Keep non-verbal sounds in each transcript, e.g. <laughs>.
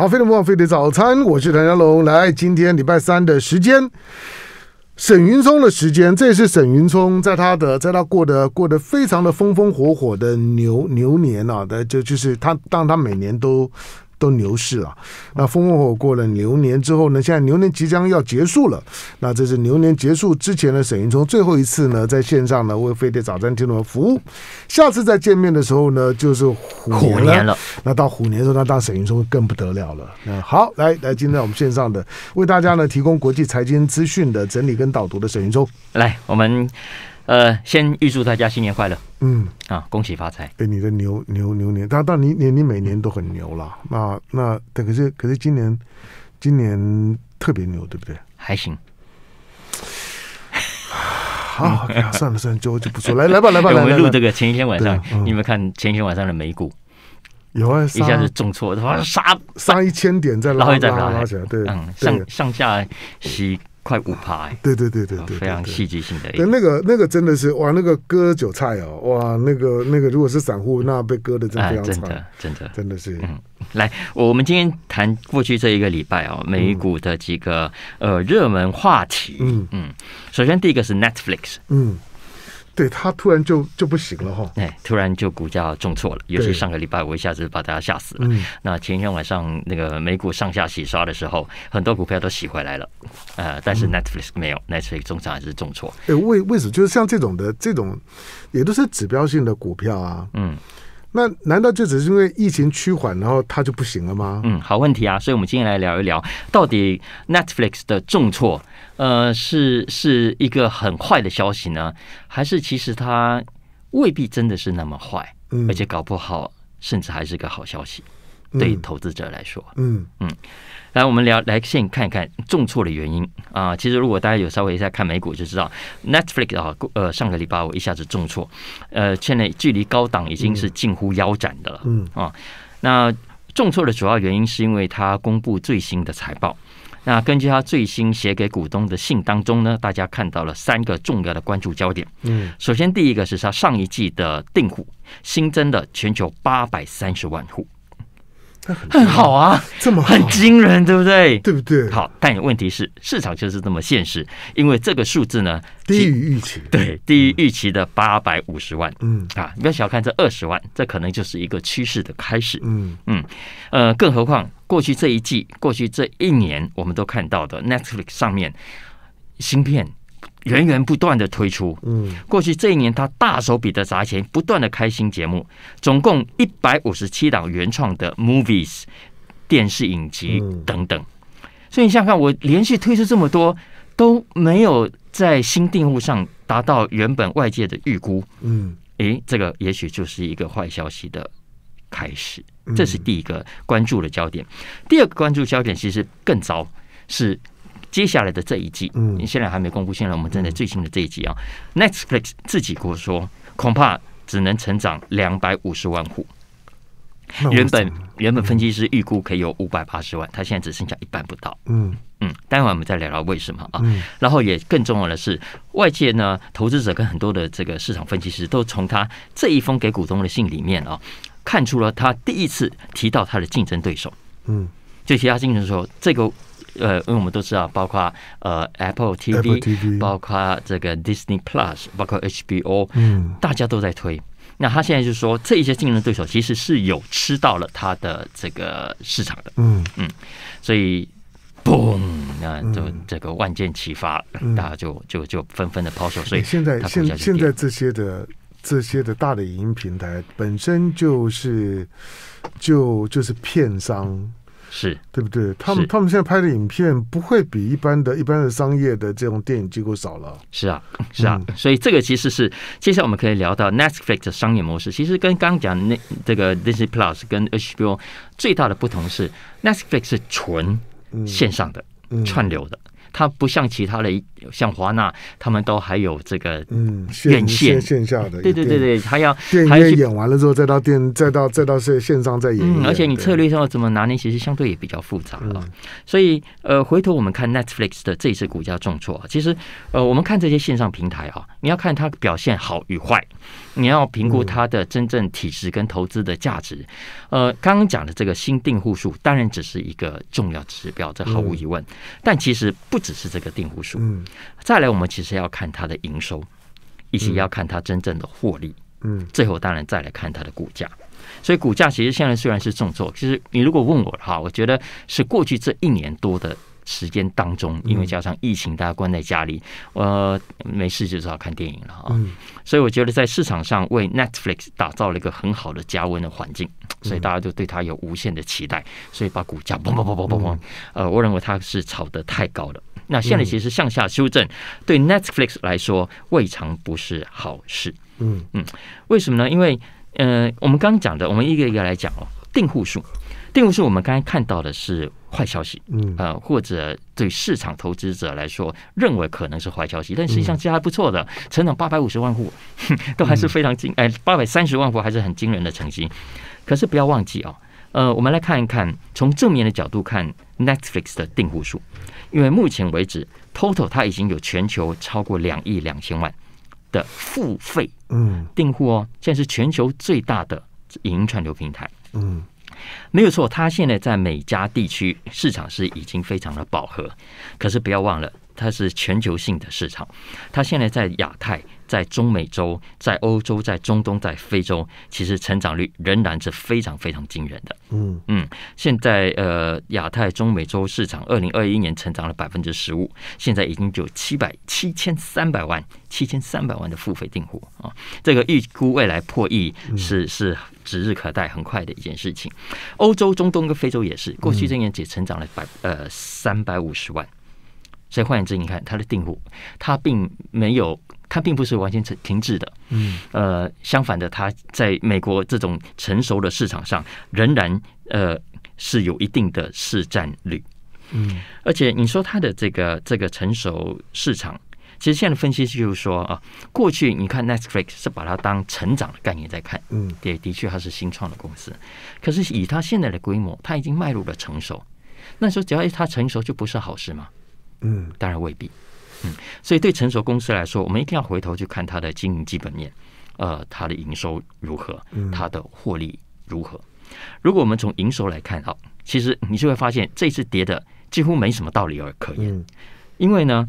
好，非常莫忘非得早餐，我是谭家龙。来，今天礼拜三的时间，沈云聪的时间，这也是沈云聪在他的在他过得过得非常的风风火火的牛牛年啊的，就就是他，当他每年都。都牛市了，那风风火火过了牛年之后呢？现在牛年即将要结束了，那这是牛年结束之前的沈云冲最后一次呢，在线上呢为飞碟早餐听众服务。下次再见面的时候呢，就是虎年了。那到虎年的时候，那当沈云冲更不得了了。嗯，好，来来，今天我们线上的为大家呢提供国际财经资讯的整理跟导读的沈云冲，来我们。呃，先预祝大家新年快乐。嗯，啊，恭喜发财。哎，你的牛牛牛年，但但你你你每年都很牛了。那那，但可是可是今年今年特别牛，对不对？还行。好，<sighs> 算了算了，就就不说，来来吧来吧。我们有录这个？前一天晚上，有没有看前一天晚上的美股？有啊，一下子重挫，哇，杀杀一千点，再拉一再拉起下，对，嗯，上上下洗快五排，对对对对对，非常戏剧性的。那那个那个真的是哇，那个割韭菜哦，哇，那个那个如果是散户，那被割的真的真的真的真的是。嗯，来，我们今天谈过去这一个礼拜哦，美股的几个呃热门话题。嗯嗯，首先第一个是 Netflix。嗯。对它突然就就不行了哈，哎，突然就股价重挫了。尤其上个礼拜，我一下子把大家吓死了。那前一天晚上，那个美股上下洗刷的时候，很多股票都洗回来了，呃，但是 Netflix 没有，Netflix 重仓还是重挫。哎，为为什么就是像这种的这种，也都是指标性的股票啊？嗯，那难道就只是因为疫情趋缓，然后它就不行了吗？嗯，好问题啊，所以我们今天来聊一聊，到底 Netflix 的重挫。呃，是是一个很坏的消息呢，还是其实它未必真的是那么坏？嗯，而且搞不好甚至还是个好消息，对投资者来说。嗯嗯，来我们聊来先看一看重挫的原因啊。其实如果大家有稍微在看美股就知道，Netflix 啊，呃，上个礼拜我一下子重挫，呃，现在距离高档已经是近乎腰斩的了。嗯啊，那重挫的主要原因是因为它公布最新的财报。那根据他最新写给股东的信当中呢，大家看到了三个重要的关注焦点。嗯，首先第一个是他上一季的订户新增了全球八百三十万户。很好啊，这么很惊人，对不对？对不对？好，但有问题是，市场就是这么现实，因为这个数字呢低于预期，对，低于预期的八百五十万，嗯啊，不要小看这二十万，这可能就是一个趋势的开始，嗯嗯呃，更何况过去这一季，过去这一年，我们都看到的 Netflix 上面芯片。源源不断的推出，嗯，过去这一年他大手笔的砸钱，不断的开新节目，总共一百五十七档原创的 movies、电视影集等等，所以你想想看，我连续推出这么多，都没有在新订户上达到原本外界的预估，嗯，诶，这个也许就是一个坏消息的开始，这是第一个关注的焦点。第二个关注焦点其实更糟是。接下来的这一季，嗯，你现在还没公布，现在我们正在最新的这一季啊。Netflix 自己跟我说，恐怕只能成长两百五十万户，原本原本分析师预估可以有五百八十万，他现在只剩下一半不到。嗯嗯，待会儿我们再聊聊为什么啊。然后也更重要的是，外界呢，投资者跟很多的这个市场分析师都从他这一封给股东的信里面啊，看出了他第一次提到他的竞争对手。嗯，就其他信的时候，这个。呃，因为我们都知道，包括呃 Apple TV，包括这个 Disney Plus，包括 HBO，嗯，大家都在推。那他现在就说，这一些竞争对手其实是有吃到了他的这个市场的，嗯嗯。所以，嘣，那这这个万箭齐发，大家就就就纷纷的抛售。所以现在现现在这些的这些的大的影音平台本身就是就就是片商。是对不对？他们他们现在拍的影片不会比一般的、一般的商业的这种电影机构少了。是啊，是啊。所以这个其实是接下来我们可以聊到 Netflix 的商业模式，其实跟刚讲那这个 Disney Plus 跟 HBO 最大的不同是，Netflix 是纯线上的串流的。它不像其他的，像华纳，他们都还有这个嗯院线线下的对对对对，他要电影院演完了之后再到电再到再到线线上再演，而且你策略上怎么拿捏，其实相对也比较复杂了。所以呃，回头我们看 Netflix 的这一次股价重挫，其实呃，我们看这些线上平台啊，你要看它表现好与坏，你要评估它的真正体质跟投资的价值。呃，刚刚讲的这个新订户数当然只是一个重要指标，这毫无疑问。但其实不只是这个订户数，再来我们其实要看它的营收，以及要看它真正的获利。嗯，最后当然再来看它的股价。所以股价其实现在虽然是重挫，其实你如果问我哈，我觉得是过去这一年多的。时间当中，因为加上疫情，大家关在家里，呃，没事就只好看电影了啊。所以我觉得在市场上为 Netflix 打造了一个很好的加温的环境，所以大家就对它有无限的期待，所以把股价砰砰砰砰砰砰。呃，我认为它是炒得太高了。那现在其实向下修正对 Netflix 来说未尝不是好事。嗯嗯，为什么呢？因为呃，我们刚刚讲的，我们一个一个来讲哦，订户数。定户是我们刚才看到的是坏消息，嗯，呃，或者对市场投资者来说认为可能是坏消息，但实际上这还不错的，成长八百五十万户，都还是非常惊，哎，八百三十万户还是很惊人的成绩。可是不要忘记哦，呃，我们来看一看从正面的角度看 Netflix 的订户数，因为目前为止 Total 它已经有全球超过两亿两千万的付费嗯订户哦，现在是全球最大的影音串流平台嗯。没有错，它现在在美加地区市场是已经非常的饱和。可是不要忘了，它是全球性的市场，它现在在亚太。在中美洲、在欧洲、在中东、在非洲，其实成长率仍然是非常非常惊人的。嗯嗯，现在呃，亚太、中美洲市场，二零二一年成长了百分之十五，现在已经有七百七千三百万、七千三百万的付费订户啊。这个预估未来破亿是是指日可待、很快的一件事情。欧洲、中东跟非洲也是，过去这年只成长了百呃三百五十万。所以换言之，你看它的订户，它并没有。它并不是完全停停滞的，嗯，呃，相反的，它在美国这种成熟的市场上，仍然呃是有一定的市占率，嗯，而且你说它的这个这个成熟市场，其实现在的分析就是说啊，过去你看 Netflix 是把它当成长的概念在看，嗯，也的确它是新创的公司，可是以它现在的规模，它已经迈入了成熟，那说只要一它成熟就不是好事吗？嗯，当然未必。嗯，所以对成熟公司来说，我们一定要回头去看它的经营基本面，呃，它的营收如何，它的获利如何。如果我们从营收来看，哈，其实你就会发现这次跌的几乎没什么道理而可言，因为呢，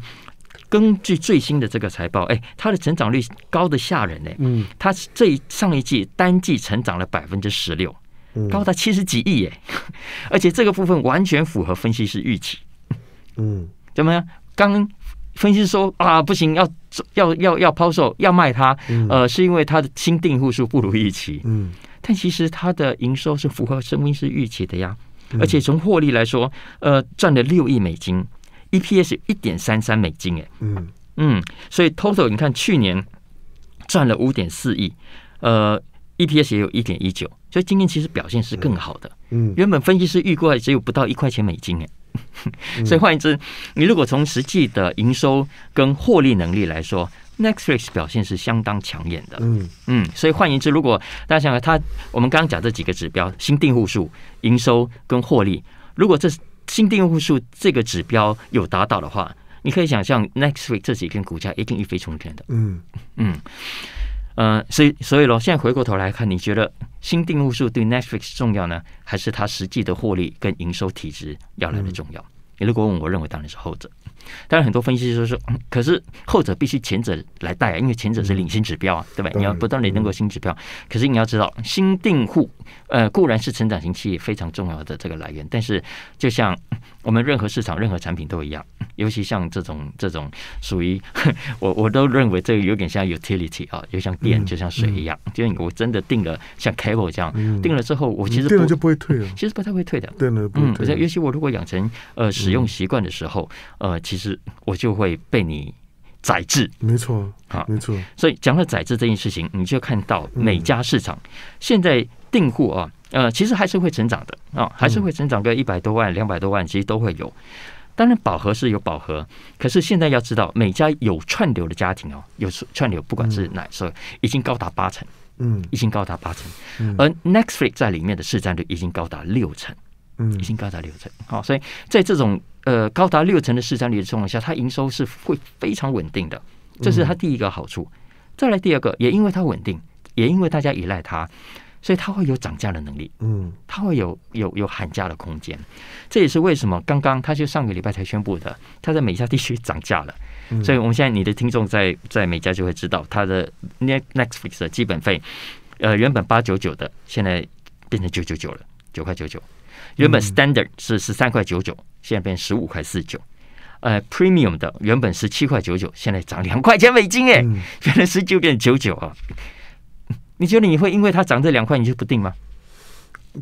根据最新的这个财报，哎，它的成长率高的吓人呢，嗯，它这一上一季单季成长了百分之十六，高达七十几亿，哎，<laughs> 而且这个部分完全符合分析师预期，嗯，<laughs> 怎么样？刚。分析师说：“啊，不行，要要要要抛售，要卖它。呃，是因为它的新订户数不如预期。嗯，但其实它的营收是符合分析师预期的呀。而且从获利来说，呃，赚了六亿美金，EPS 一点三三美金。哎，嗯嗯，所以 Total 你看去年赚了五点四亿，呃，EPS 也有一点一九，所以今年其实表现是更好的。嗯，原本分析师预估只有不到一块钱美金。哎。” <laughs> 所以换言之，你如果从实际的营收跟获利能力来说，Netflix 表现是相当抢眼的。嗯嗯，所以换言之，如果大家想想它，我们刚刚讲这几个指标：新订户数、营收跟获利。如果这新订户数这个指标有达到的话，你可以想象 Netflix 这几天股价一定一飞冲天的。嗯嗯。嗯，所以所以咯，现在回过头来看，你觉得新订户数对 Netflix 重要呢，还是它实际的获利跟营收体值要来的重要？你如果问我认为当然是后者。当然，很多分析师说，可是后者必须前者来带啊，因为前者是领先指标啊，对吧？你要不断的能够新指标，可是你要知道，新订户呃，固然是成长型企业非常重要的这个来源，但是就像我们任何市场、任何产品都一样。尤其像这种这种属于 <laughs> 我，我都认为这个有点像 utility 啊，就像电就像水一样。就为我真的定了像 cable 这样定了之后，我其实订了就不会退了，<laughs> 其实不太会退的。嗯，我在尤其我如果养成呃使用习惯的时候，呃，其实我就会被你宰制。没错，啊，没错。所以讲了宰制这件事情，你就看到每家市场现在订户啊，呃，其实还是会成长的啊，还是会成长个一百多万、两百多万，其实都会有。当然饱和是有饱和，可是现在要知道，每家有串流的家庭哦，有串流不管是哪社，已经高达八成，嗯，已经高达八成，而 Netflix 在里面的市占率已经高达六成，嗯，已经高达六成。好，所以在这种呃高达六成的市占率的情况下，它营收是会非常稳定的，这是它第一个好处。再来第二个，也因为它稳定，也因为大家依赖它。所以它会有涨价的能力，嗯，它会有有有喊价的空间。这也是为什么刚刚它就上个礼拜才宣布的，它在美加地区涨价了。所以我们现在你的听众在在美加就会知道它的 Next Nextflix 的基本费，呃，原本八九九的，现在变成九九九了，九块九九。原本 Standard 是十三块九九，现在变十五块四九。呃，Premium 的原本十七块九九，现在涨两块钱美金，哎，原来十九点九九啊。你觉得你会因为它涨这两块你就不定吗？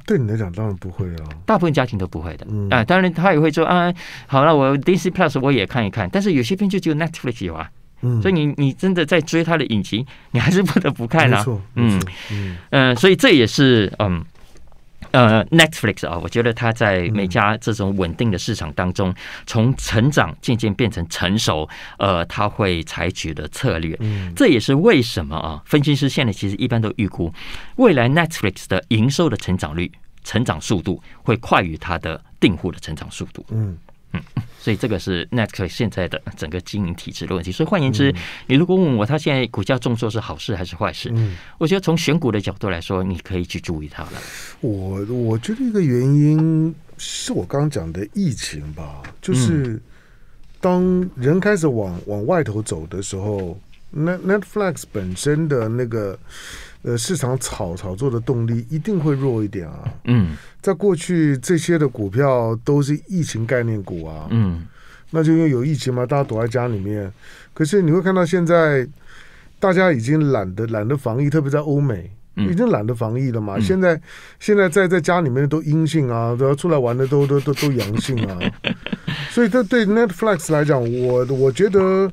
对你来讲当然不会啊，大部分家庭都不会的。嗯，啊，当然他也会说啊，好了，我 d c Plus 我也看一看。但是有些片就只有 Netflix 有啊，嗯，所以你你真的在追他的引擎，你还是不得不看啊。嗯嗯，呃，所以这也是嗯。呃，Netflix 啊，我觉得它在每家这种稳定的市场当中，从成长渐渐变成成熟，呃，它会采取的策略，嗯，这也是为什么啊，分析师现在其实一般都预估未来 Netflix 的营收的成长率、成长速度会快于它的订户的成长速度，嗯嗯。所以这个是 Netflix 现在的整个经营体制的问题。所以换言之，你如果问我它现在股价重挫是好事还是坏事，嗯、我觉得从选股的角度来说，你可以去注意它了。我我觉得一个原因是我刚刚讲的疫情吧，就是当人开始往往外头走的时候，Netflix 本身的那个。呃，市场炒炒作的动力一定会弱一点啊。嗯，在过去这些的股票都是疫情概念股啊。嗯，那就因为有疫情嘛，大家躲在家里面。可是你会看到现在，大家已经懒得懒得防疫，特别在欧美，已经懒得防疫了嘛。现在现在在在家里面都阴性啊，然后出来玩的都 <laughs> 都都都阳性啊。所以这对 Netflix 来讲，我我觉得。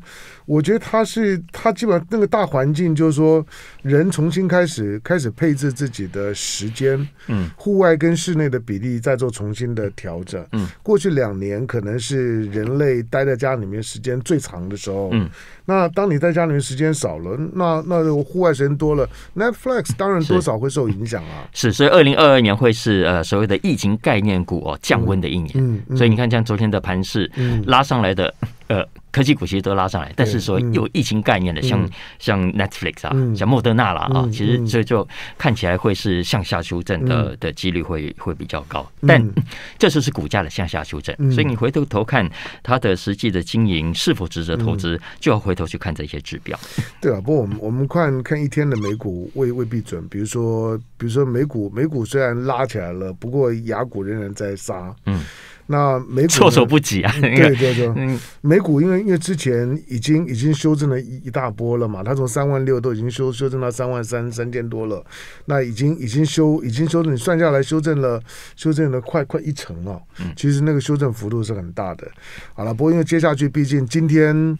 我觉得它是，它基本上那个大环境就是说，人重新开始开始配置自己的时间，嗯，户外跟室内的比例再做重新的调整。嗯，过去两年可能是人类待在家里面时间最长的时候。嗯，那当你在家里面时间少了，那那户外时间多了，Netflix 当然多少会受影响啊。是，所以二零二二年会是呃所谓的疫情概念股哦降温的一年。嗯，所以你看像昨天的盘市拉上来的。呃，科技股其实都拉上来，但是说有疫情概念的，像像 Netflix 啊，像莫德纳了啊，其实所以就看起来会是向下修正的的几率会会比较高，但 <clears throat> 这次是股价的向下修正，所以你回头头看它的实际的经营是否值得投资，就要回头去看这些指标。对啊，不过我们我们看看一天的美股未未必准，比如说比如说美股美股虽然拉起来了，不过雅股仍然在杀，嗯。那美股措手不及啊！对对对，美股因为因为之前已经已经修正了一一大波了嘛，它从三万六都已经修修正到三万三三千多了，那已经已经修已经修正，算下来修正了修正了快快一成了。其实那个修正幅度是很大的。好了，不过因为接下去，毕竟今天。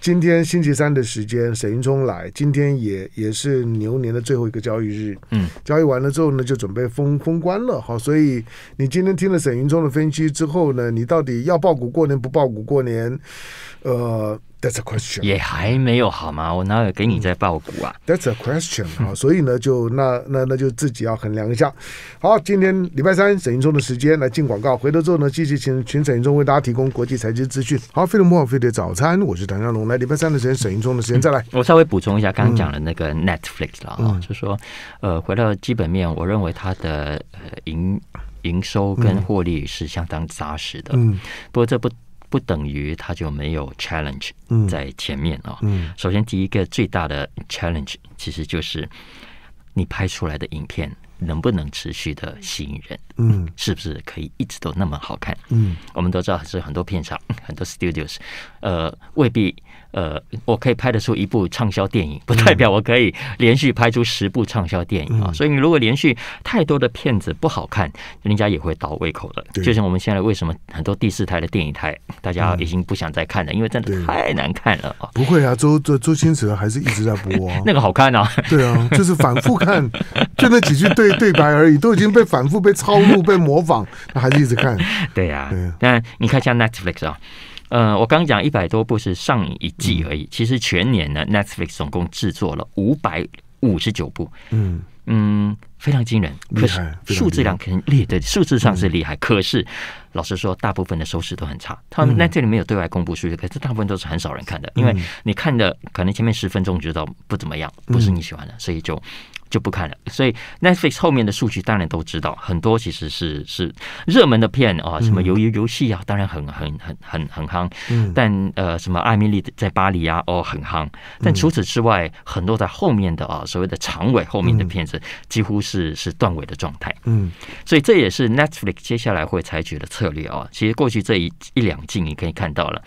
今天星期三的时间，沈云冲来。今天也也是牛年的最后一个交易日，嗯，交易完了之后呢，就准备封封关了。好，所以你今天听了沈云冲的分析之后呢，你到底要报股过年不报股过年，呃。That's a question，也还没有好吗？我哪有给你在报股啊？That's a question 啊，<laughs> 所以呢，就那那那就自己要衡量一下。好，今天礼拜三沈云聪的时间来进广告，回头之后呢，继续请请沈云聪为大家提供国际财经资讯。好，飞的莫飞的早餐，我是唐家龙。来礼拜三的时间，沈云聪的时间再来，我稍微补充一下刚刚讲的那个 Netflix 了啊，就说呃，回到基本面，我认为它的呃营营收跟获利是相当扎实的。嗯，不过这不。不等于它就没有 challenge 在前面啊。首先，第一个最大的 challenge 其实就是你拍出来的影片能不能持续的吸引人？嗯，是不是可以一直都那么好看？嗯，我们都知道是很多片场、很多 studios，呃，未必。呃，我可以拍得出一部畅销电影，不代表我可以连续拍出十部畅销电影啊。所以，你如果连续太多的片子不好看，人家也会倒胃口的。就像我们现在为什么很多第四台的电影台，大家已经不想再看了，因为真的太难看了啊。不会啊，周周周星驰还是一直在播。<laughs> 那个好看啊，对啊，就是反复看，<laughs> 就那几句对对白而已，都已经被反复被抄录、被模仿，他还是一直看。<laughs> 对呀，但你看像 Netflix 啊。呃，我刚讲一百多部是上一季而已，其实全年呢，Netflix 总共制作了五百五十九部。嗯嗯。非常惊人，可是数字量肯定厉害，数字上是厉害。可是老实说，大部分的收视都很差。他们那这里面有对外公布数据，可是大部分都是很少人看的。因为你看的可能前面十分钟觉得不怎么样，不是你喜欢的，所以就就不看了。所以 Netflix 后面的数据，当然都知道，很多其实是是热门的片啊，什么游游游戏啊，当然很很很很很夯。嗯，但呃，什么《艾米丽在巴黎》啊，哦，很夯。但除此之外，很多在后面的啊，所谓的长尾后面的片子，几乎是。是是断尾的状态，嗯，所以这也是 Netflix 接下来会采取的策略哦。其实过去这一一两季，你可以看到了，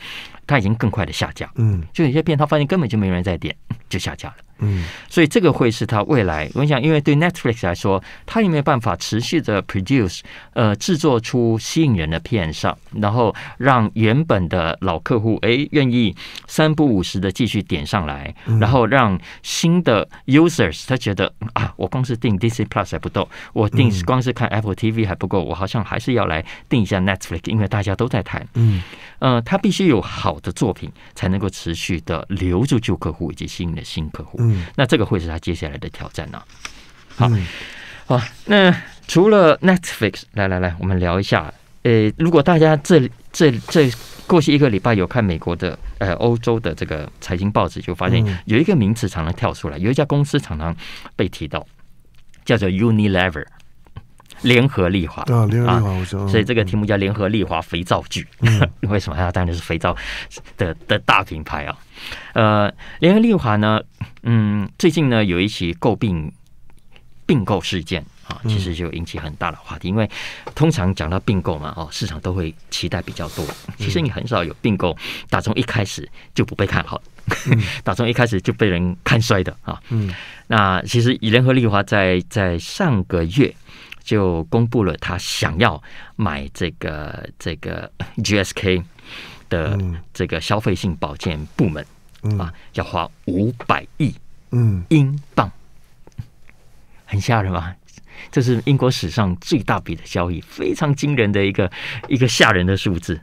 它已经更快的下架，嗯，就有些片，它发现根本就没人在点，就下架了。嗯，所以这个会是他未来。我想，因为对 Netflix 来说，他也没有办法持续的 produce，呃，制作出吸引人的片上，然后让原本的老客户哎愿意三不五时的继续点上来，然后让新的 users 他觉得啊，我光是订 d c Plus 还不够，我订光是看 Apple TV 还不够，我好像还是要来订一下 Netflix，因为大家都在谈。嗯，呃，他必须有好的作品才能够持续的留住旧客户以及吸引的新客户。那这个会是他接下来的挑战呢？好好，那除了 Netflix，来来来，我们聊一下。呃，如果大家这这这过去一个礼拜有看美国的、呃欧洲的这个财经报纸，就发现有一个名词常常跳出来，有一家公司常常被提到，叫做 Unilever 联合利华啊，联合利华。所以这个题目叫联合利华肥皂剧，<laughs> 为什么它当然是肥皂的的大品牌啊？呃，联合利华呢，嗯，最近呢有一起诟病并购事件啊，其实就引起很大的话题。因为通常讲到并购嘛，哦，市场都会期待比较多。其实你很少有并购打从一开始就不被看好 <laughs> 打从一开始就被人看衰的啊。嗯，那其实以联合利华在在上个月就公布了他想要买这个这个 GSK。的这个消费性保健部门啊，要花五百亿英镑，很吓人吧？这是英国史上最大笔的交易，非常惊人的一个一个吓人的数字。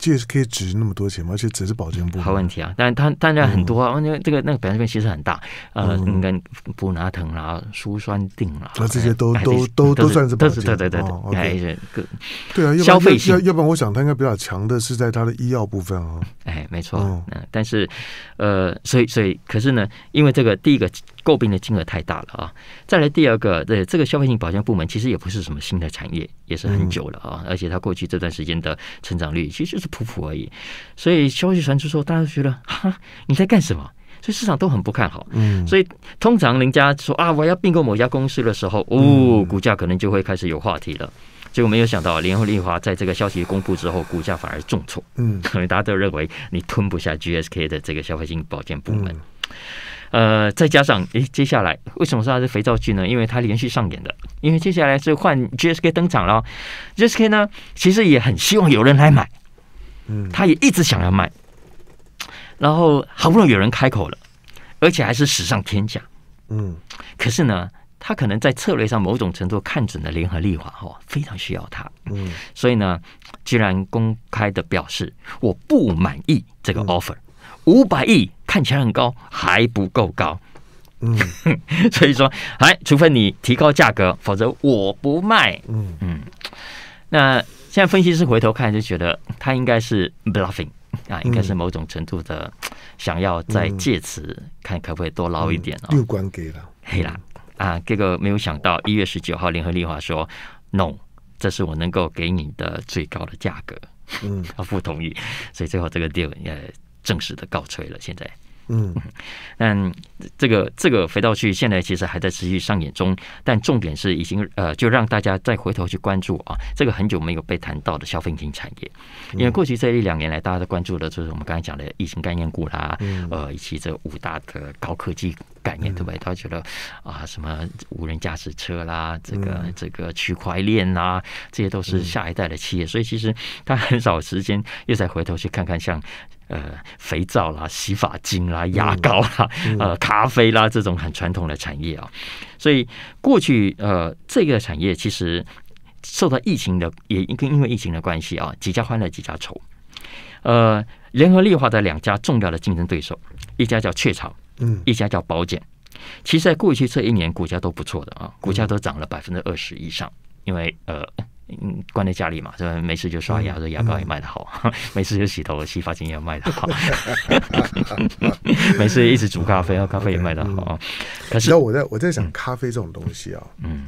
借是可以值那么多钱吗？而且只是保健部。好问题啊，但它当然很多啊，因为这个那个表现其实很大，呃，应该补拿疼啦、舒酸定啦，那这些都都都都算是保健，对对对对对，对啊，消费要要不然我想它应该比较强的是在它的医药部分，啊。哎，没错，嗯，但是呃，所以所以可是呢，因为这个第一个。诟病的金额太大了啊！再来第二个，对这个消费性保健部门，其实也不是什么新的产业，也是很久了啊。而且它过去这段时间的成长率，其实就是普普而已。所以消息传出之后，大家觉得哈，你在干什么？所以市场都很不看好。嗯，所以通常人家说啊，我要并购某家公司的时候，哦，股价可能就会开始有话题了。结果没有想到，联合利华在这个消息公布之后，股价反而重挫。嗯，所 <laughs> 以大家都认为你吞不下 GSK 的这个消费性保健部门。呃，再加上哎，接下来为什么说它是肥皂剧呢？因为它连续上演的。因为接下来是换 J S K 登场了，J S K 呢，其实也很希望有人来买，嗯，他也一直想要卖，然后好不容易有人开口了，而且还是史上天价，嗯，可是呢，他可能在策略上某种程度看准了联合利华哈，非常需要他。嗯，所以呢，居然公开的表示我不满意这个 offer 五百亿。看起来很高，还不够高，嗯，<laughs> 所以说，哎，除非你提高价格，否则我不卖，嗯嗯。那现在分析师回头看就觉得，他应该是 bluffing，啊，应该是某种程度的想要再借此看可不可以多捞一点哦。六关给了，黑啦啊！这个没有想到，一月十九号联合利华说，no，这是我能够给你的最高的价格，嗯，他 <laughs> 不同意，所以最后这个 deal 也。正式的告吹了，现在，嗯，<laughs> 但这个这个肥皂剧现在其实还在持续上演中，但重点是已经呃，就让大家再回头去关注啊，这个很久没有被谈到的消费品产业，因为过去这一两年来，大家都关注的就是我们刚才讲的疫情概念股啦，呃，以及这五大的高科技。概念对不对？他觉得啊，什么无人驾驶车啦，这个这个区块链呐，这些都是下一代的企业，所以其实他很少时间又再回头去看看，像呃肥皂啦、洗发精啦、牙膏啦、呃咖啡啦这种很传统的产业啊。所以过去呃这个产业其实受到疫情的也跟因为疫情的关系啊，几家欢乐几家愁。呃。联合利华的两家重要的竞争对手，一家叫雀巢，嗯，一家叫保健。其实，在过去这一年，股价都不错的啊，股价都涨了百分之二十以上。因为呃，关在家里嘛，就没事就刷牙，这牙膏也卖得好；<laughs> 没事就洗头，洗发精也卖得好；<laughs> 没事一直煮咖啡，啊，咖啡也卖得好。可是，我在我在想咖啡这种东西啊，嗯。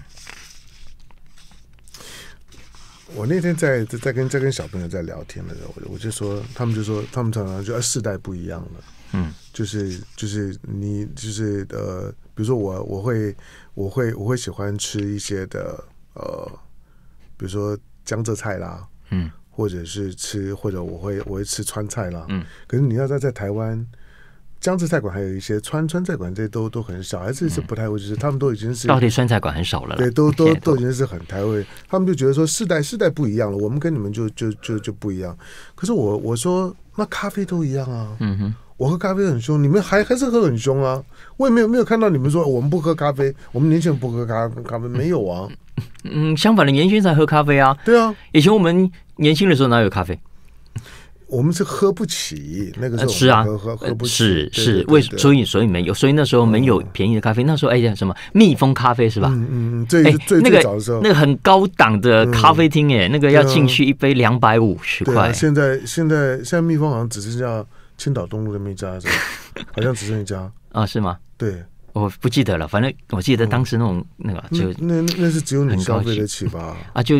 我那天在在跟在跟小朋友在聊天的时候，我我就说，他们就说，他们常常就啊，世代不一样了，嗯，就是就是你就是呃，比如说我我会我会我会喜欢吃一些的呃，比如说江浙菜啦，嗯，或者是吃或者我会我会吃川菜啦，嗯，可是你要在在台湾。江浙菜馆还有一些川川菜馆，这些都都很少，还是不太会。就是他们都已经是到底川菜馆很少了，对，都都都已经是很台味。他们就觉得说，世代世代不一样了，我们跟你们就就就就不一样。可是我我说，那咖啡都一样啊，嗯哼，我喝咖啡很凶，你们还还是喝很凶啊。我也没有没有看到你们说我们不喝咖啡，我们年轻人不喝咖咖啡没有啊。嗯，相反的，年轻人才喝咖啡啊。对啊，以前我们年轻的时候哪有咖啡？我们是喝不起，那个时候是啊，喝喝不，是是为所以所以没有，所以那时候没有便宜的咖啡。那时候哎呀什么蜜蜂咖啡是吧？嗯嗯嗯，哎，最早的时候那个很高档的咖啡厅，哎，那个要进去一杯两百五十块。现在现在现在蜜蜂好像只剩下青岛东路的那家一家，好像只剩一家啊？<laughs> 是吗？对，我不记得了，反正我记得当时那种那个就那那是只有你消费得起吧？啊就。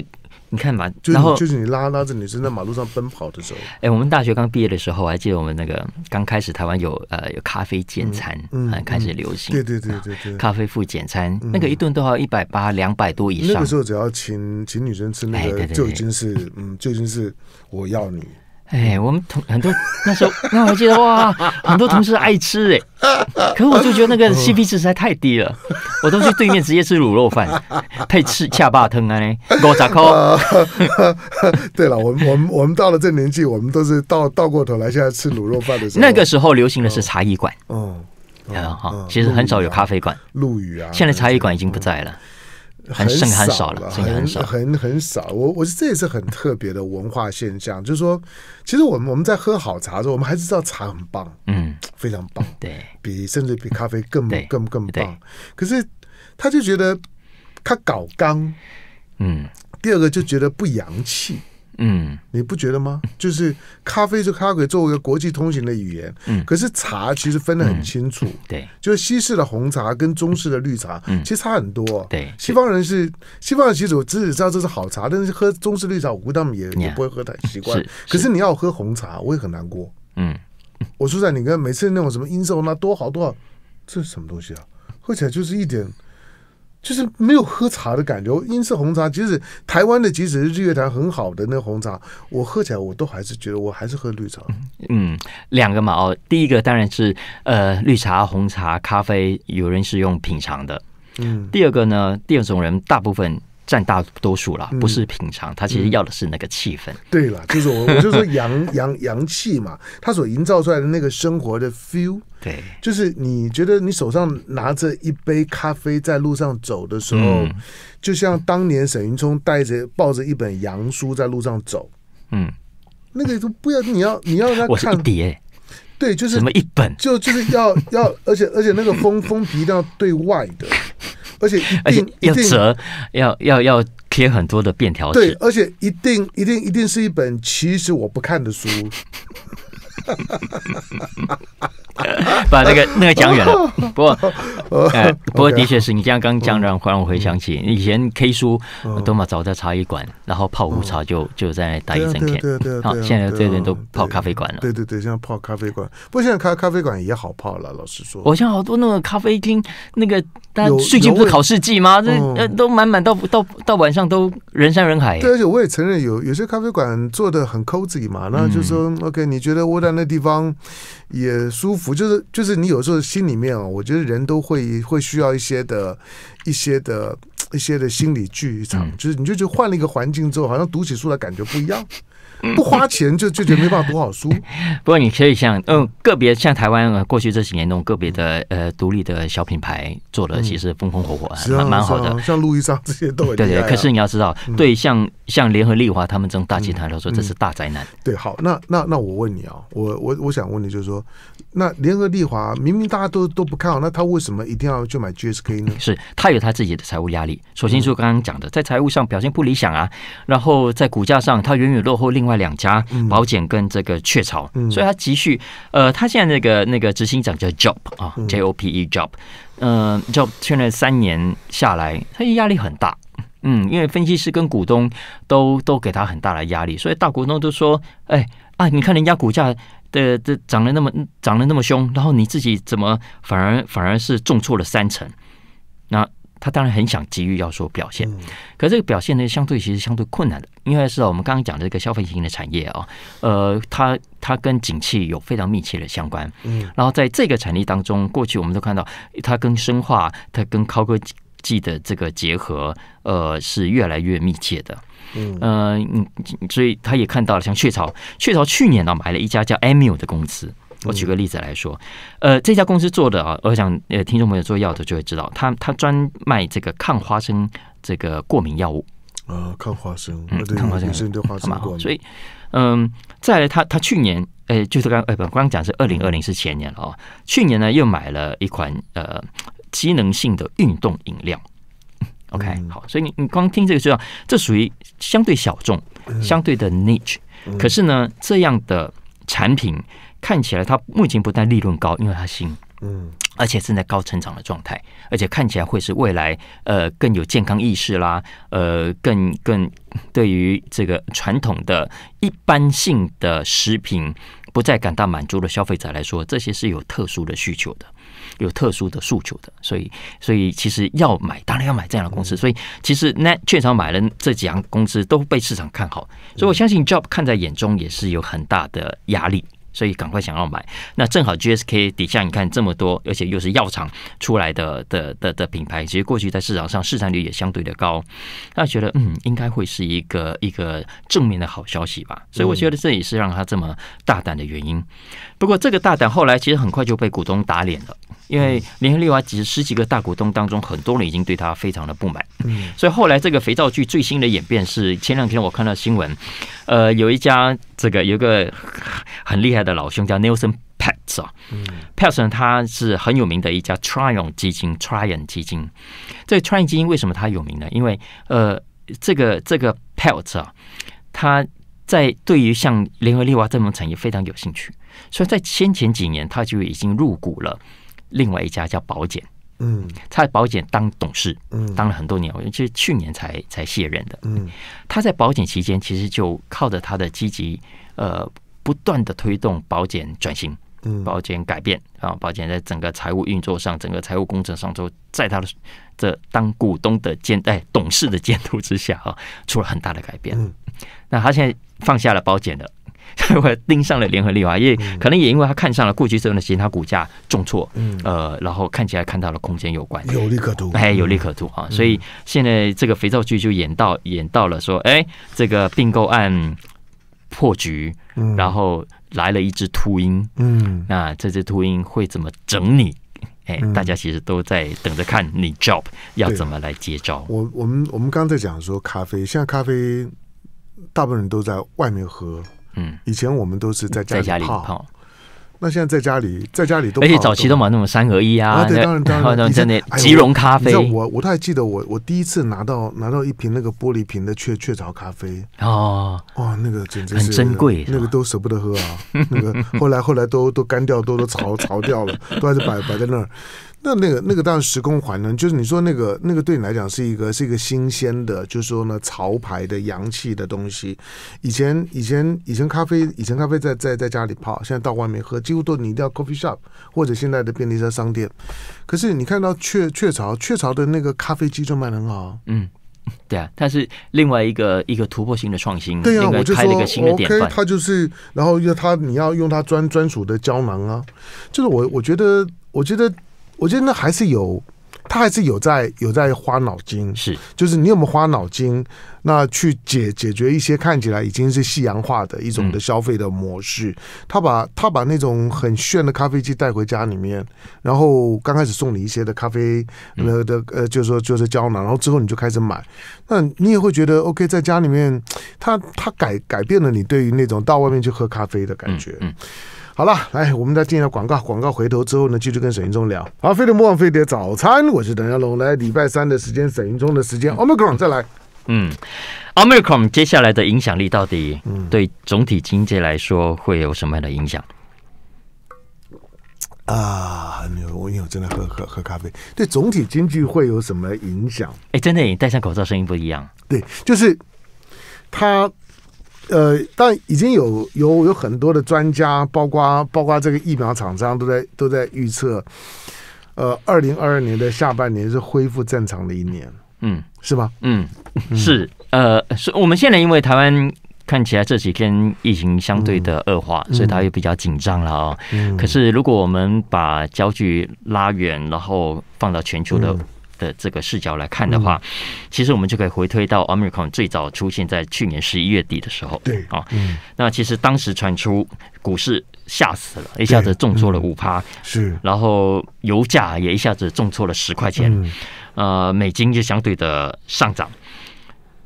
你看嘛，就是就是你拉拉着女生在马路上奔跑的时候。哎，我们大学刚毕业的时候，我还记得我们那个刚开始台湾有呃有咖啡简餐，嗯，开始流行。对对对对对，咖啡复简餐，那个一顿都要一百八两百多以上。那个时候只要请请女生吃，那个，就已经是嗯，就已经是我要你。哎，我们同很多 <laughs> 那时候，那我记得哇，很多同事爱吃哎，可是我就觉得那个 CP 值实在太低了，我都去对面直接吃卤肉饭，<laughs> 配吃恰巴汤啊嘞，锅仔烤。<laughs> 对了，我们我们我们到了这年纪，我们都是倒倒过头来，现在吃卤肉饭的时候，那个时候流行的是茶艺馆，嗯，啊哈，其实很少有咖啡馆，陆羽啊，现在茶艺馆已经不在了。很少了，很很很少。我我这也是很特别的文化现象，就是说，其实我们我们在喝好茶的时候，我们还是知道茶很棒，嗯，<tsk> 非常棒，对，比甚至比咖啡更更更棒。可是他就觉得他搞刚，嗯，第二个就觉得不洋气。嗯，你不觉得吗？就是咖啡是咖啡作为一个国际通行的语言，嗯，可是茶其实分得很清楚，对，就是西式的红茶跟中式的绿茶，嗯，其实差很多，对。西方人是西方人其实我只知道这是好茶，但是喝中式绿茶，我估计他们也也不会喝太习惯。是。可是你要喝红茶，我也很难过。嗯，我说在你看每次那种什么英寿那多好多少，这是什么东西啊？喝起来就是一点。就是没有喝茶的感觉，英式红茶，即使台湾的即使是日月潭很好的那红茶，我喝起来我都还是觉得我还是喝绿茶。嗯，两个嘛，哦，第一个当然是呃，绿茶、红茶、咖啡，有人是用品尝的。嗯，第二个呢，第二种人大部分。占大多数啦，不是品尝，他其实要的是那个气氛。对了，就是我，我就说洋洋洋气嘛，他所营造出来的那个生活的 feel，对，就是你觉得你手上拿着一杯咖啡在路上走的时候，就像当年沈云冲带着抱着一本洋书在路上走，嗯，那个都不要，你要你要他看碟。对，就是什么一本，就就是要要，而且而且那个封封皮一定要对外的。而且，而且要折，要要要贴很多的便条纸。对，而且一定一定一定是一本其实我不看的书。哈哈哈！把那个那个讲远了。<laughs> 不过，哎，不过的确是你这样刚讲后忽然回想起以前 K 书多么早在茶艺馆，然后泡壶茶就就在那待一整天。好，现在这边都泡咖啡馆了。对对对，现在泡咖啡馆。不过现在咖咖啡馆也好泡了，老实说。我像好多那个咖啡厅，那个但最近不是考试季吗？呃都满满到到到晚上都人山人海。对，而且我也承认，有有些咖啡馆做的很 cozy 嘛。那就是说，OK，你觉得我的那地方也舒服，就是就是你有时候心里面啊，我觉得人都会会需要一些的、一些的、一些的心理剧场，就是你就就换了一个环境之后，好像读起书来感觉不一样。不花钱就就觉得没办法读好书。<laughs> 不过你可以像嗯个别像台湾过去这几年那种个别的呃独立的小品牌做的其实风风火火蛮蛮好的，像路易莎这些都很对对。可是你要知道，对像像联合利华他们这种大集团来说，这是大灾难。对，好。那那那我问你啊，我我我想问你就是说，那联合利华明明大家都都不看好，那他为什么一定要去买 GSK 呢？<laughs> 是他有他自己的财务压力。首先就是刚刚讲的，在财务上表现不理想啊，然后在股价上，他远远落后另外。两家保险跟这个雀巢，所以他急需。呃，他现在那个那个执行长叫 Job 啊，J O P E Job。嗯，Job 签了三年下来，他压力很大。嗯，因为分析师跟股东都都给他很大的压力，所以大股东都说：“哎啊，你看人家股价的的涨得那么涨得那么凶，然后你自己怎么反而反而是重挫了三成？”那他当然很想急于要说表现，可这个表现呢，相对其实相对困难的，因为是我们刚刚讲这个消费型的产业啊，呃，它它跟景气有非常密切的相关，嗯，然后在这个产业当中，过去我们都看到它跟生化、它跟高科技的这个结合，呃，是越来越密切的，嗯嗯，所以他也看到了，像雀巢，雀巢去年呢买了一家叫 Amu 的公司。我举个例子来说，呃，这家公司做的啊，我想呃，听众朋友做药的就会知道，他他专卖这个抗花生这个过敏药物呃，抗花生，嗯，对抗花生对花生过敏，所以嗯，再来他他去年呃，就是刚呃不，刚刚讲是二零二零是前年了，去年呢又买了一款呃机能性的运动饮料，OK，好，所以你你光听这个知道，这属于相对小众，相对的 niche，可是呢这样的产品。看起来，它目前不但利润高，因为它新，嗯，而且正在高成长的状态，而且看起来会是未来呃更有健康意识啦，呃，更更对于这个传统的一般性的食品不再感到满足的消费者来说，这些是有特殊的需求的，有特殊的诉求的，所以，所以其实要买，当然要买这样的公司。所以，其实那券商买了这几样公司都被市场看好，所以我相信 Job 看在眼中也是有很大的压力。所以赶快想要买，那正好 GSK 底下你看这么多，而且又是药厂出来的的的的品牌，其实过去在市场上市占率也相对的高，那觉得嗯应该会是一个一个正面的好消息吧，所以我觉得这也是让他这么大胆的原因。不过这个大胆，后来其实很快就被股东打脸了，因为联合利华几十几个大股东当中，很多人已经对他非常的不满。嗯，所以后来这个肥皂剧最新的演变是，前两天我看到新闻，呃，有一家这个有个很厉害的老兄叫 n e l s o n p e t t 啊，嗯，Pelt 呢他是很有名的一家 Tryon 基金，Tryon 基金。这个 Tryon 基金为什么他有名呢？因为呃，这个这个 Pelt 啊，他。在对于像联合利华这门产业非常有兴趣，所以在先前几年他就已经入股了另外一家叫保险，嗯，他在保险当董事，嗯，当了很多年，尤其是去年才才卸任的，嗯，他在保险期间其实就靠着他的积极，呃，不断的推动保险转型，嗯，保险改变啊，保险在整个财务运作上、整个财务工程上，都在他的这当股东的监哎董事的监督之下啊，出了很大的改变，嗯，那他现在。放下了包剪的，<laughs> 我盯上了联合利华，因为可能也因为他看上了过去这段时间他股价重挫，呃，然后看起来看到了空间有关，有利可图，哎，有利可图啊！所以现在这个肥皂剧就演到演到了，说哎，这个并购案破局，然后来了一只秃鹰，嗯，那这只秃鹰会怎么整你？哎，大家其实都在等着看你 job 要怎么来接招。我我们我们刚才讲说咖啡，现在咖啡。大部分人都在外面喝，嗯，以前我们都是在家里泡。那现在在家里，在家里都而且早期都买那种三合一啊，对，当然当然在那吉隆咖啡。我，我都还记得我，我第一次拿到拿到一瓶那个玻璃瓶的雀雀巢咖啡哦，哇，那个简直是珍贵，那个都舍不得喝啊，那个 <laughs> 后来后来都都干掉，都都潮潮掉了，都还是摆摆在那儿。那那个那个然时空环呢？就是你说那个那个对你来讲是一个是一个新鲜的，就是说呢潮牌的洋气的东西。以前以前以前咖啡以前咖啡在在在家里泡，现在到外面喝，几乎都你一定要 coffee shop 或者现在的便利车商店。可是你看到雀雀巢雀巢的那个咖啡机就卖的很好。嗯，对啊，它是另外一个一个突破性的创新。对啊，我就开了一个新的典它就是然后要它你要用它专专属的胶囊啊，就是我我觉得我觉得。我觉得那还是有，他还是有在有在花脑筋，是就是你有没有花脑筋，那去解解决一些看起来已经是夕阳化的一种的消费的模式。他把他把那种很炫的咖啡机带回家里面，然后刚开始送你一些的咖啡，那的呃，就是说就是胶囊，然后之后你就开始买，那你也会觉得 OK，在家里面，他他改改变了你对于那种到外面去喝咖啡的感觉。好了，来，我们再进一下广告。广告回头之后呢，继续跟沈云忠聊。好，非得莫忘非得早餐，我是邓亚龙。来礼拜三的时间，沈云忠的时间，Omega 再来。嗯，Omega 接下来的影响力到底，对总体经济来说会有什么样的影响？啊，我因为我正在喝喝喝咖啡，对总体经济会有什么影响？哎，真的，你戴上口罩声音不一样。对，就是他。呃，但已经有有有很多的专家，包括包括这个疫苗厂商，都在都在预测，呃，二零二二年的下半年是恢复正常的一年，嗯，是吧？嗯，是，呃，是我们现在因为台湾看起来这几天疫情相对的恶化，所以它也比较紧张了啊。可是如果我们把焦距拉远，然后放到全球的。的这个视角来看的话，其实我们就可以回推到 Omicron 最早出现在去年十一月底的时候。对啊，嗯，那其实当时传出股市吓死了，一下子重挫了五趴，是，然后油价也一下子重挫了十块钱，呃，美金就相对的上涨。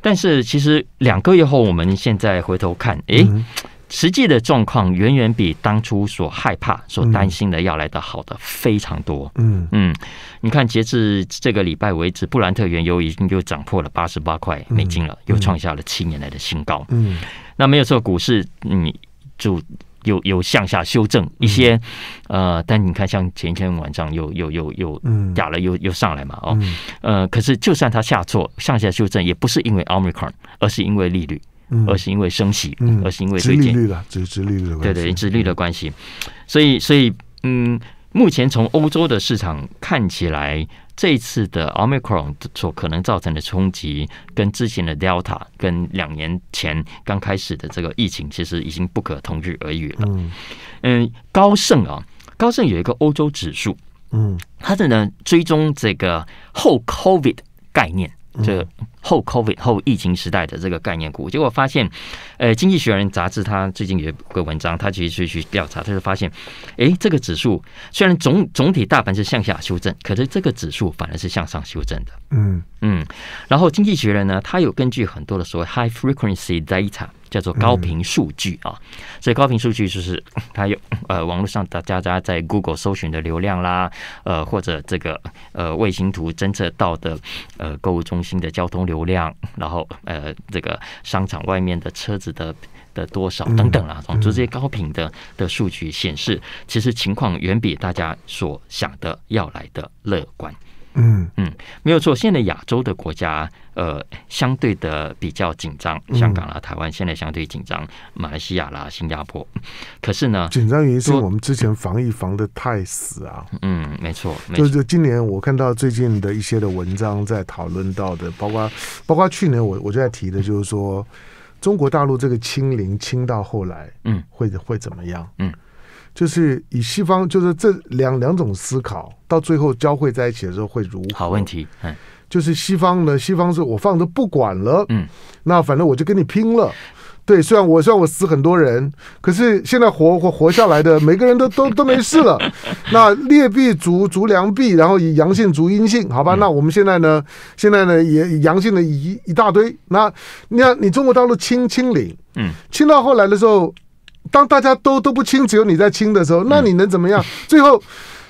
但是其实两个月后，我们现在回头看，哎。实际的状况远远比当初所害怕、所担心的要来的好的非常多。嗯嗯，你看，截至这个礼拜为止，布兰特原油已经又涨破了八十八块美金了，又创下了七年来的新高。嗯，那没有错，股市你就有有向下修正一些，呃，但你看，像前一天晚上又又又又打了，又又上来嘛，哦，呃，可是就算它下挫、向下修正，也不是因为 omicron，而是因为利率。而是因为升息，而是因为。最利率的，利率的。对对，殖利率的关系，所以所以嗯，目前从欧洲的市场看起来，这一次的奥 r 克 n 所可能造成的冲击，跟之前的 Delta，跟两年前刚开始的这个疫情，其实已经不可同日而语了。嗯，高盛啊，高盛有一个欧洲指数，嗯，它在呢追踪这个后 Covid 概念，这。后 Covid 后疫情时代的这个概念股，结果发现，呃，经济学人杂志他最近有个文章，他其实去调查，他就发现，哎，这个指数虽然总总体大盘是向下修正，可是这个指数反而是向上修正的。嗯嗯，然后经济学人呢，他有根据很多的所谓 High Frequency Data 叫做高频数据啊，所以高频数据就是它有呃网络上大家在 Google 搜寻的流量啦，呃或者这个呃卫星图侦测到的呃购物中心的交通流。流量，然后呃，这个商场外面的车子的的多少等等啦，总之这些高频的的数据显示，其实情况远比大家所想的要来的乐观。嗯嗯，没有错。现在亚洲的国家，呃，相对的比较紧张，香港啦、台湾现在相对紧张，马来西亚啦、新加坡。可是呢，紧张原因是我们之前防疫防的太死啊。嗯，没错。就是今年我看到最近的一些的文章在讨论到的，包括包括去年我我就在提的，就是说中国大陆这个清零清到后来，嗯，会会怎么样？嗯。就是以西方，就是这两两种思考，到最后交汇在一起的时候，会如何？好问题，就是西方呢，西方是我放着不管了，嗯，那反正我就跟你拼了，对，虽然我虽然我死很多人，可是现在活活活下来的每个人都都都没事了。<laughs> 那劣币逐逐良币，然后以阳性逐阴性，好吧？那我们现在呢，现在呢，也阳性的一一大堆。那你看，你中国大陆清清零，嗯，清到后来的时候。当大家都都不清，只有你在清的时候，那你能怎么样？<laughs> 最后，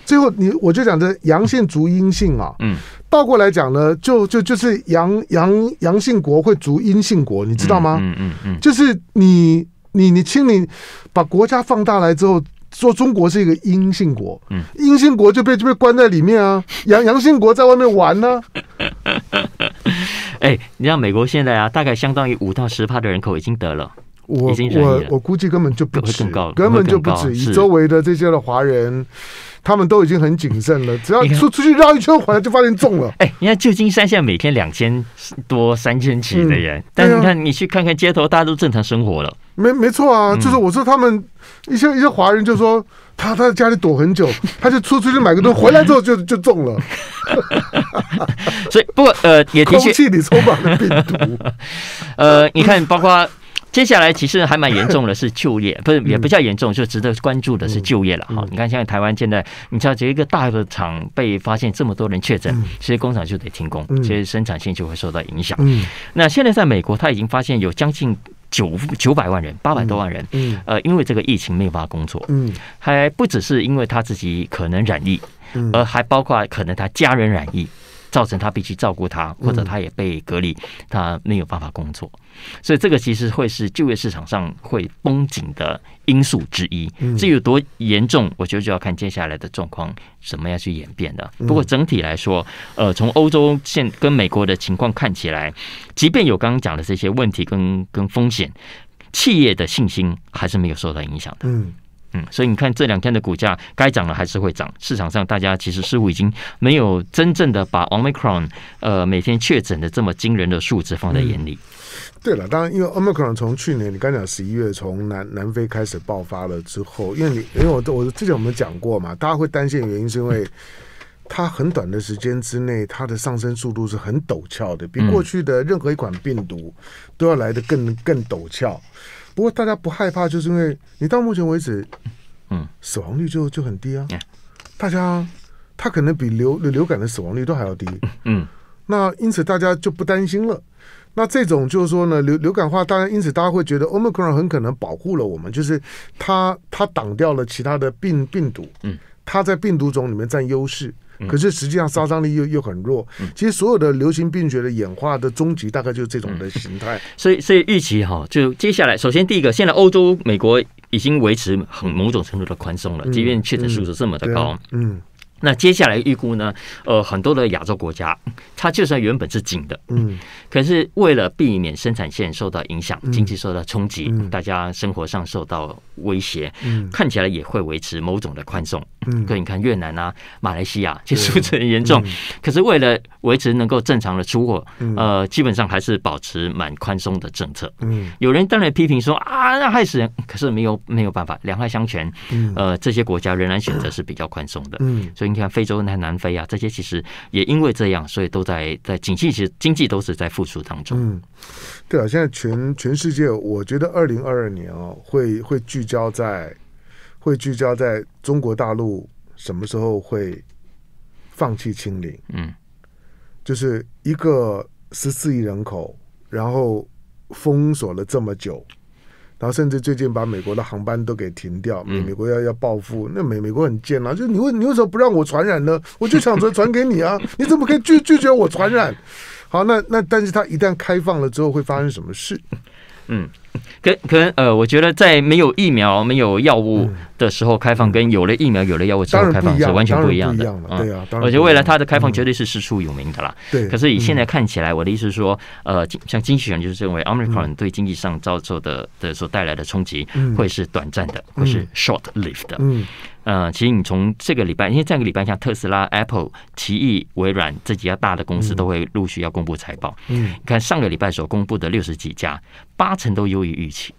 最后，你我就讲这阳性逐阴性啊，嗯，倒过来讲呢，就就就是阳阳阳性国会逐阴性国，你知道吗？嗯嗯嗯，就是你你你清你把国家放大来之后，说中国是一个阴性国，嗯，阴性国就被就被关在里面啊，阳阳性国在外面玩呢。<laughs> 哎，你像美国现在啊，大概相当于五到十趴的人口已经得了。我我我估计根本就不止，根本就不止于周围的这些的华人，他们都已经很谨慎了。只要出出去绕一圈回来，就发现中了。<laughs> 哎，你看旧金山现在每天两千多、三千起的人，但你看你去看看街头，大家都正常生活了。没没错啊，就是我说他们一些一些华人就说他他在家里躲很久，他就出出去买个东西回来之后就就中了。<laughs> <laughs> 所以不过呃也的确空气里充满了病毒。呃，你看包括。接下来其实还蛮严重的是就业，<laughs> 不是也不叫严重，就值得关注的是就业了哈。你看现在台湾现在，你知道这一个大的厂被发现这么多人确诊，其实工厂就得停工，其实生产线就会受到影响。那现在在美国，他已经发现有将近九九百万人，八百多万人，呃，因为这个疫情没有办法工作，嗯，还不只是因为他自己可能染疫，而还包括可能他家人染疫。造成他必须照顾他，或者他也被隔离，他没有办法工作，所以这个其实会是就业市场上会绷紧的因素之一。这有多严重，我觉得就要看接下来的状况怎么样去演变的。不过整体来说，呃，从欧洲现跟美国的情况看起来，即便有刚刚讲的这些问题跟跟风险，企业的信心还是没有受到影响的。嗯。嗯，所以你看这两天的股价该涨了还是会涨。市场上大家其实似乎已经没有真正的把 Omicron 呃每天确诊的这么惊人的数字放在眼里。对了，当然因为 Omicron 从去年你刚讲十一月从南南非开始爆发了之后，因为你因为我我之前我们讲过嘛，大家会担心原因是因为 <laughs> 它很短的时间之内它的上升速度是很陡峭的，比过去的任何一款病毒都要来的更更陡峭。不过大家不害怕，就是因为你到目前为止，嗯，死亡率就就很低啊。大家他可能比流流感的死亡率都还要低。嗯，那因此大家就不担心了。那这种就是说呢，流流感化当然，因此大家会觉得 Omicron 很可能保护了我们，就是它它挡掉了其他的病病毒。嗯，它在病毒种里面占优势。可是实际上杀伤力又又很弱。其实所有的流行病学的演化的终极大概就是这种的形态。<laughs> 所以所以预期哈，就接下来首先第一个，现在欧洲、美国已经维持很某种程度的宽松了，即便确诊数字这么的高，嗯。那接下来预估呢？呃，很多的亚洲国家，它就算原本是紧的，嗯，可是为了避免生产线受到影响，经济受到冲击，大家生活上受到威胁，嗯，看起来也会维持某种的宽松。嗯，可你看越南啊，马来西亚就是很严重，可是为了维持能够正常的出货，呃，基本上还是保持蛮宽松的政策。嗯，有人当然批评说啊，那害死人，可是没有没有办法，两害相权，呃，这些国家仍然选择是比较宽松的。嗯，所以。你看非洲，那南非啊，这些其实也因为这样，所以都在在景气其实经济都是在复苏当中。嗯，对啊，现在全全世界，我觉得二零二二年哦，会会聚焦在会聚焦在中国大陆什么时候会放弃清零？嗯，就是一个十四亿人口，然后封锁了这么久。然后甚至最近把美国的航班都给停掉，美美国要要报复，那美美国很贱啊！就你为你为什么不让我传染呢？<laughs> 我就想着传给你啊！你怎么可以拒拒绝我传染？好，那那但是它一旦开放了之后会发生什么事？嗯。跟跟呃，我觉得在没有疫苗、没有药物的时候开放，跟有了疫苗、有了药物之后开放是完全不一样的。对呀，我觉得未来它的开放绝对是世出有名的啦。对，可是以现在看起来，我的意思是说，呃，像经济学家就是认为，omicron 对经济上遭受的的所带来的冲击会是短暂的，会是 short-lived 的。嗯，呃，其实你从这个礼拜，因为上个礼拜像特斯拉、Apple、奇异、微软这几家大的公司都会陆续要公布财报。嗯，你看上个礼拜所公布的六十几家，八成都优预期，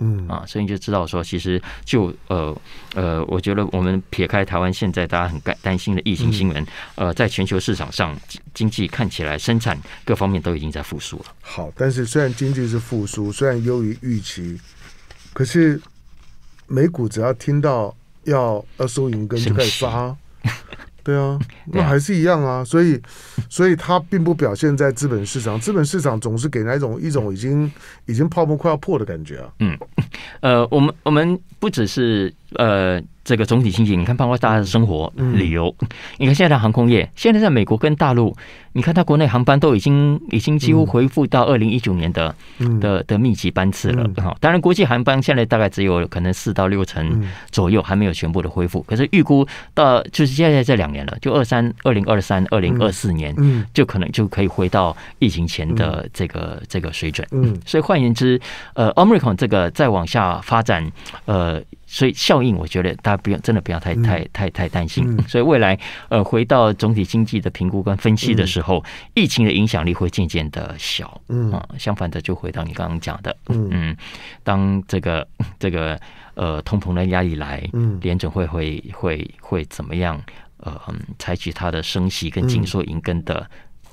嗯啊，所以就知道说，其实就呃呃，我觉得我们撇开台湾现在大家很担担心的疫情新闻，呃，在全球市场上经济看起来生产各方面都已经在复苏了。好，但是虽然经济是复苏，虽然优于预期，可是美股只要听到要要收银根，就开始发，<laughs> <laughs> 对啊，那还是一样啊，所以，所以它并不表现在资本市场，资本市场总是给一种一种已经已经泡沫快要破的感觉啊。嗯，<laughs> 呃，我们我们。不只是呃，这个总体经济，你看，包括大家的生活、旅游，你看现在的航空业，现在在美国跟大陆，你看它国内航班都已经已经几乎恢复到二零一九年的的的密集班次了。哈，当然国际航班现在大概只有可能四到六成左右还没有全部的恢复，可是预估到就是现在这两年了，就二三二零二三、二零二四年，嗯，就可能就可以回到疫情前的这个这个水准。嗯，所以换言之，呃，American 这个再往下发展，呃。呃，所以效应，我觉得大家不用，真的不要太太太太担心。所以未来，呃，回到总体经济的评估跟分析的时候，疫情的影响力会渐渐的小。嗯啊，相反的，就回到你刚刚讲的，嗯，当这个 <laughs> 这个呃通膨的压力来，嗯，联准会会会会怎么样？呃，采取它的升息跟紧缩银根的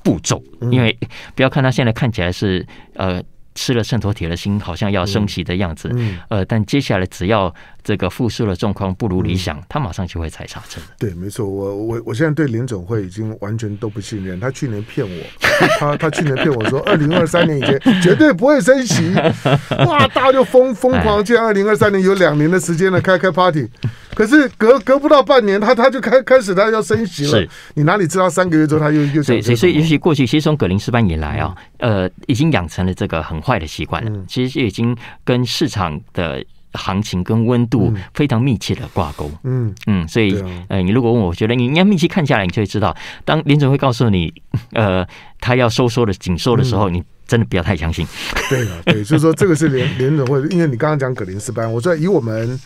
步骤。因为不要看它现在看起来是呃。吃了圣托铁了心，好像要升起的样子。呃，但接下来只要。这个复苏的状况不如理想，他马上就会踩刹车。对，没错，我我我现在对林总会已经完全都不信任。他去年骗我，<laughs> 他他去年骗我说二零二三年以前绝对不会升息，<laughs> 哇，大家就疯疯狂建。二零二三年有两年的时间了，开开 party，可是隔隔不到半年，他他就开开始他要升息了。你哪里知道三个月之后他又又……升息？所以，也许过去其实从格林斯班以来啊，呃，已经养成了这个很坏的习惯了。其实已经跟市场的。行情跟温度非常密切的挂钩，嗯嗯，所以呃，你如果问我觉得，你应该密切看下来，你就会知道，当林总会告诉你，<laughs> 呃，他要收缩的紧缩的时候，你真的不要太相信。对啊，对，所以说 <laughs> 这个是林林总会，因为你刚刚讲格林斯班，我说以我们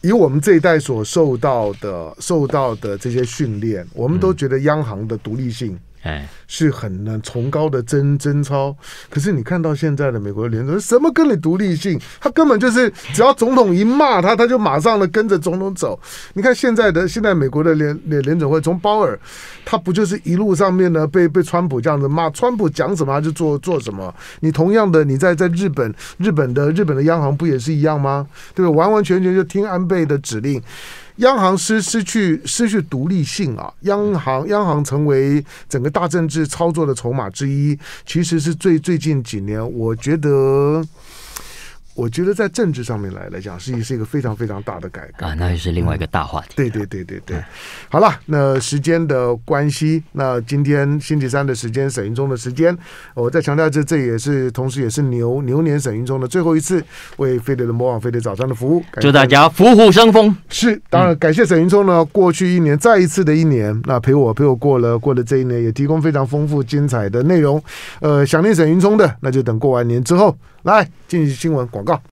以我们这一代所受到的受到的这些训练，我们都觉得央行的独立性。哎，是很呢崇高的真真操。可是你看到现在的美国的联总，什么跟你独立性？他根本就是，只要总统一骂他，他就马上的跟着总统走。你看现在的现在美国的联联联总会，从鲍尔，他不就是一路上面呢被被川普这样子骂，川普讲什么就做做什么。你同样的，你在在日本，日本的日本的央行不也是一样吗？对完完全全就听安倍的指令。央行失失去失去独立性啊！央行央行成为整个大政治操作的筹码之一，其实是最最近几年，我觉得。我觉得在政治上面来来讲，是一是一个非常非常大的改革啊，那也是另外一个大话题。对对对对对，好了，那时间的关系，那今天星期三的时间，沈云忠的时间，我再强调这这也是，同时也是牛牛年沈云忠的最后一次为飞碟的魔网飞碟早上的服务。祝大家虎虎生风。是，当然感谢沈云忠呢，过去一年再一次的一年，那陪我陪我过了过了这一年，也提供非常丰富精彩的内容。呃，想念沈云忠的，那就等过完年之后。来，进行新闻广告。